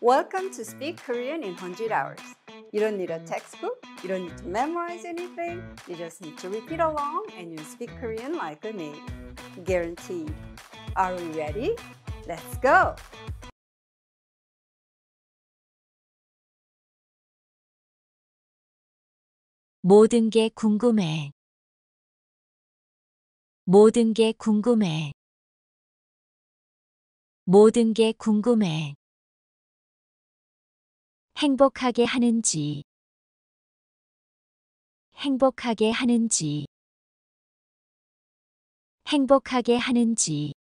Welcome to Speak Korean in 100 Hours. You don't need a textbook, you don't need to memorize anything, you just need to repeat along and you speak Korean like a native. Guaranteed. Are we ready? Let's go! 모든 게 궁금해. 모든 게 궁금해. 모든 게 궁금해. 행복하게 하는지 행복하게 하는지 행복하게 하는지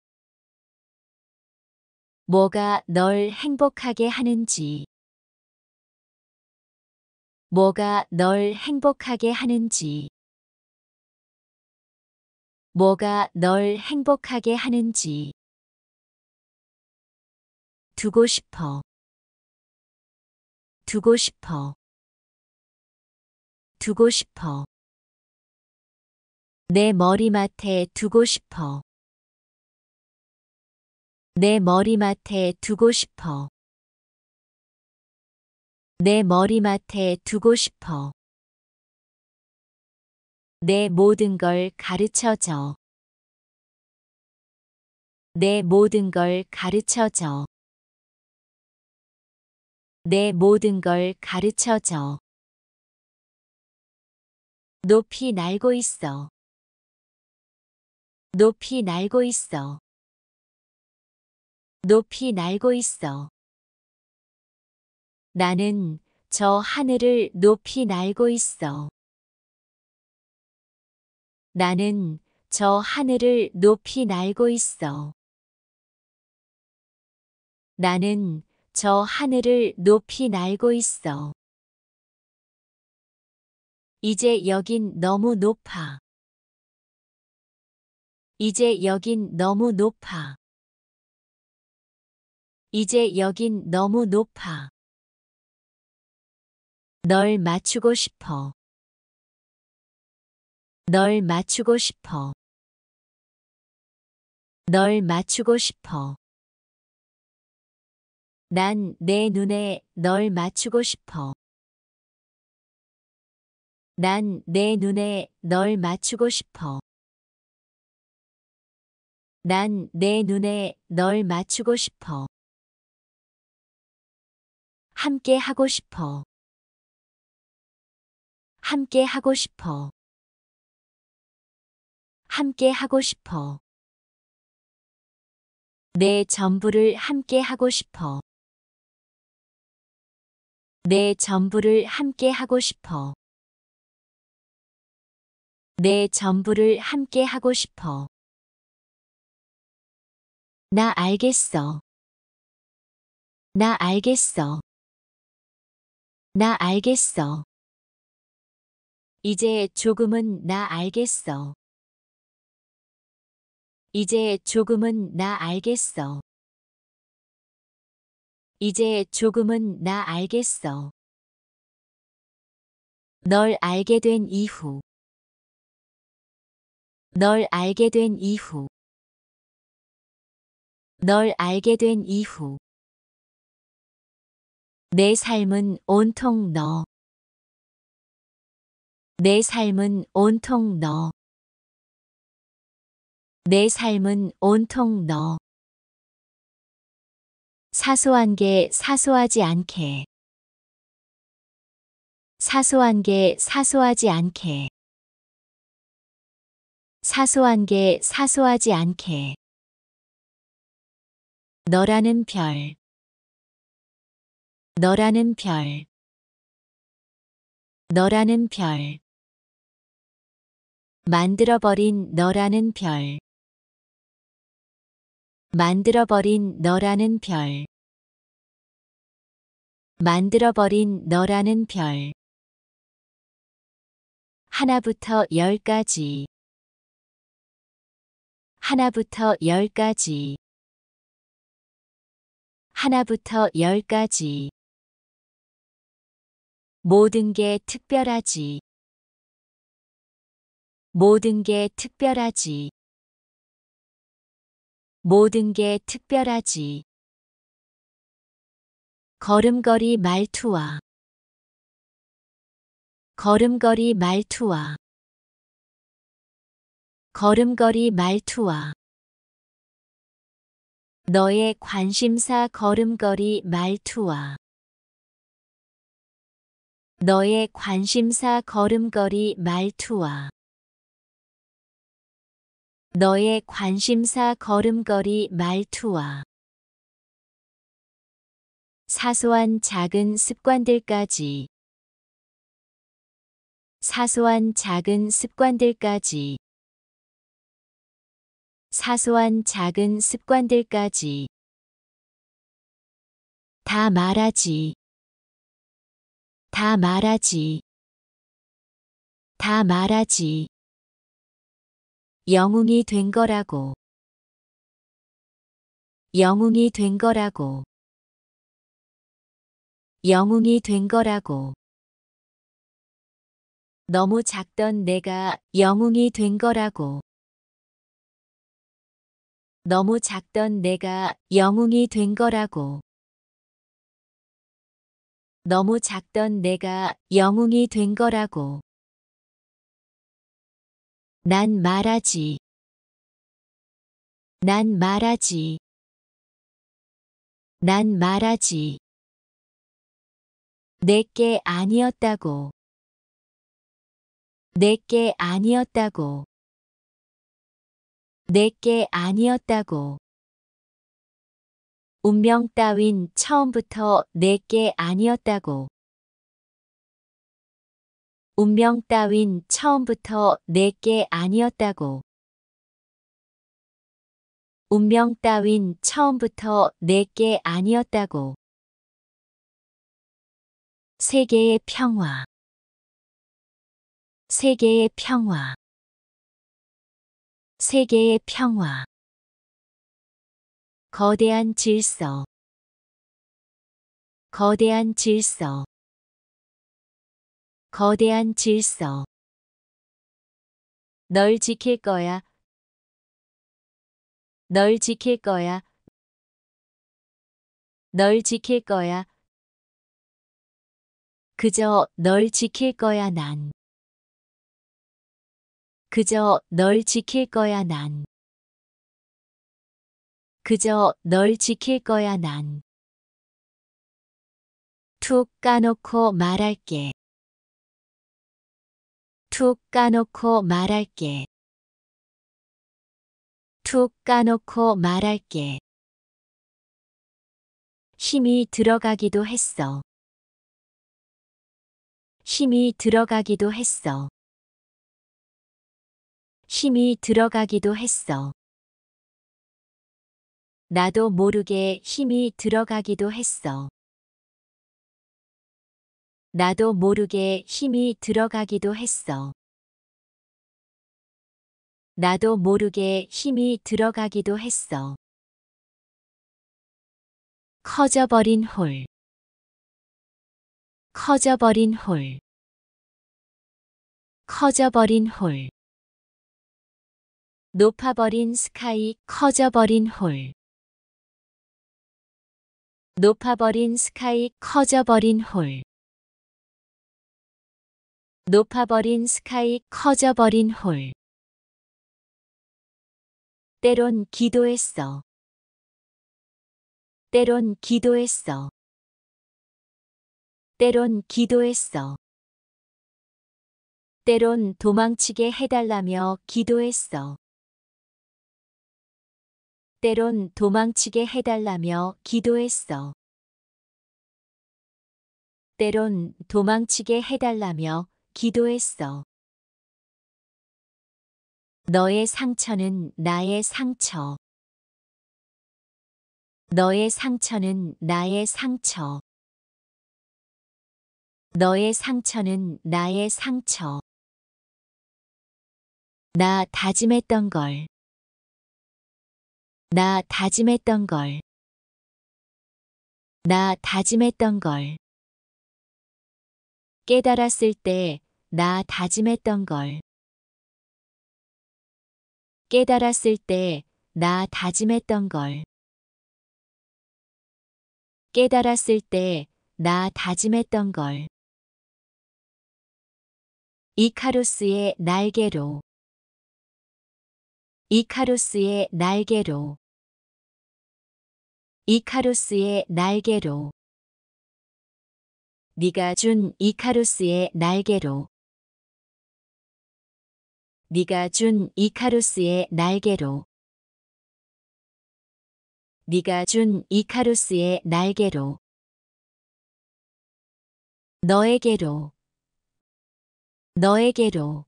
뭐가 널 행복하게 하는지 뭐가 널 행복하게 하는지 뭐가 널 행복하게 하는지 두고 싶어 두고 싶어. 두고 싶어. 내 머리맡에 두고 싶어. 내 머리맡에 두고 싶어. 내 머리맡에 두고 싶어. 내 모든 걸 가르쳐줘. 내 모든 걸 가르쳐줘. 내 모든 걸 가르쳐줘. 높이 날고 있어. 높이 날고 있어. 높이 날고 있어. 나는 저 하늘을 높이 날고 있어. 나는 저 하늘을 높이 날고 있어. 나는 저 하늘을 높이 날고 있어. 이제 여긴 너무 높아. 이제 여긴 너무 높아. 이제 여긴 너무 높아. 널 맞추고 싶어. 널 맞추고 싶어. 널 맞추고 싶어. 난내 눈에 널 맞추고 싶어. 난 내 눈에 널 맞추고 싶어. 난 내 눈에 널 맞추고 싶어. 함께 하고 싶어. 함께 하고 싶어. 함께 하고 싶어. 내 전부를 함께 하고 싶어. 내 전부를 함께 하고 싶어. 내 전부를 함께 하고 싶어. 나 알겠어. 나 알겠어. 나 알겠어. 이제 조금은 나 알겠어. 이제 조금은 나 알겠어. 이제 조금은 나 알겠어. 널 알게 된 이후 널 알게 된 이후 널 알게 된 이후 내 삶은 온통 너. 내 삶은 온통 너. 내 삶은 온통 너. 사소한 게 사소하지 않게 사소한 게 사소하지 않게 사소한 게 사소하지 않게 너라는 별 너라는 별 너라는 별 만들어버린 너라는 별 만들어버린 너라는 별 만들어버린 너라는 별 하나부터 열까지 하나부터 열까지 하나부터 열까지 모든 게 특별하지 모든 게 특별하지 모든 게 특별하지. 걸음걸이 말투와 걸음걸이 말투와 걸음걸이 말투와 너의 관심사 걸음걸이 말투와 너의 관심사 걸음걸이 말투와 너의 관심사 걸음걸이 말투와 사소한 작은 습관들까지 사소한 작은 습관들까지 사소한 작은 습관들까지 다 말하지 다 말하지 다 말하지 영웅이 된 거라고. 영웅이 된 거라고. 영웅이 된 거라고. 너무 작던 내가 영웅이 된 거라고. 너무 작던 내가 영웅이 된 거라고. 너무 작던 내가 영웅이 된 거라고. 난 말하지. 난 말하지. 난 말하지. 내게 아니었다고. 내게 아니었다고. 내게 아니었다고. 운명 따윈 처음부터 내게 아니었다고. 운명 따윈 처음부터 내게 아니었다고. 운명 따윈 처음부터 내게 아니었다고. 세계의 평화. 세계의 평화. 세계의 평화. 거대한 질서. 거대한 질서. 거대한 질서. 널 지킬 거야. 널 지킬 거야. 널 지킬 거야. 그저 널 지킬 거야 난. 그저 널 지킬 거야 난. 그저 널 지킬 거야 난. 툭 까놓고 말할게. 툭 까놓고 말할게. 툭 까놓고 말할게. 힘이 들어가기도 했어. 힘이 들어가기도 했어. 힘이 들어가기도 했어. 나도 모르게 힘이 들어가기도 했어. 나도 모르게 힘이 들어가기도 했어. 나도 모르게 힘이 들어가기도 했어. 커져버린 홀. 커져버린 홀. 커져버린 홀. 높아버린 스카이 커져버린 홀. 높아버린 스카이 커져버린 홀. 높아버린 스카이 커져버린 홀. 때론 기도했어. 때론 기도했어. 때론 기도했어. 때론 도망치게 해달라며 기도했어. 때론 도망치게 해달라며 기도했어. 때론 도망치게 해달라며 기도했어. 너의 상처는 나의 상처. 너의 상처는 나의 상처. 너의 상처는 나의 상처. 나 다짐했던 걸. 나 다짐했던 걸. 나 다짐했던 걸. 깨달았을 때나 다짐했던 걸. 깨달았을 때 나 다짐했던 걸. 깨달았을 때 나 다짐했던 걸. 이카로스의 날개로. 이카로스의 날개로. 이카로스의 날개로. 네가 준이카로스의 날개로. 네가 준 이카루스의 날개로 네가 준 이카루스의 날개로 너에게로 너에게로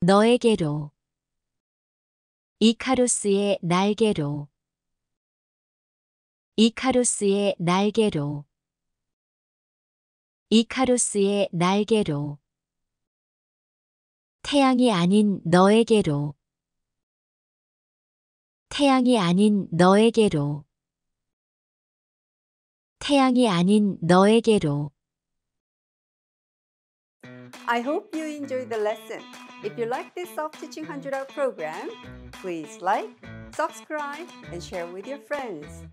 너에게로 이카루스의 날개로 이카루스의 날개로 이카루스의 날개로 태양이 아닌 너에게로 태양이 아닌 너에게로 태양이 아닌 너에게로 I hope you enjoyed the lesson. If you like this self-teaching 100-hour program, please like, subscribe, and share with your friends.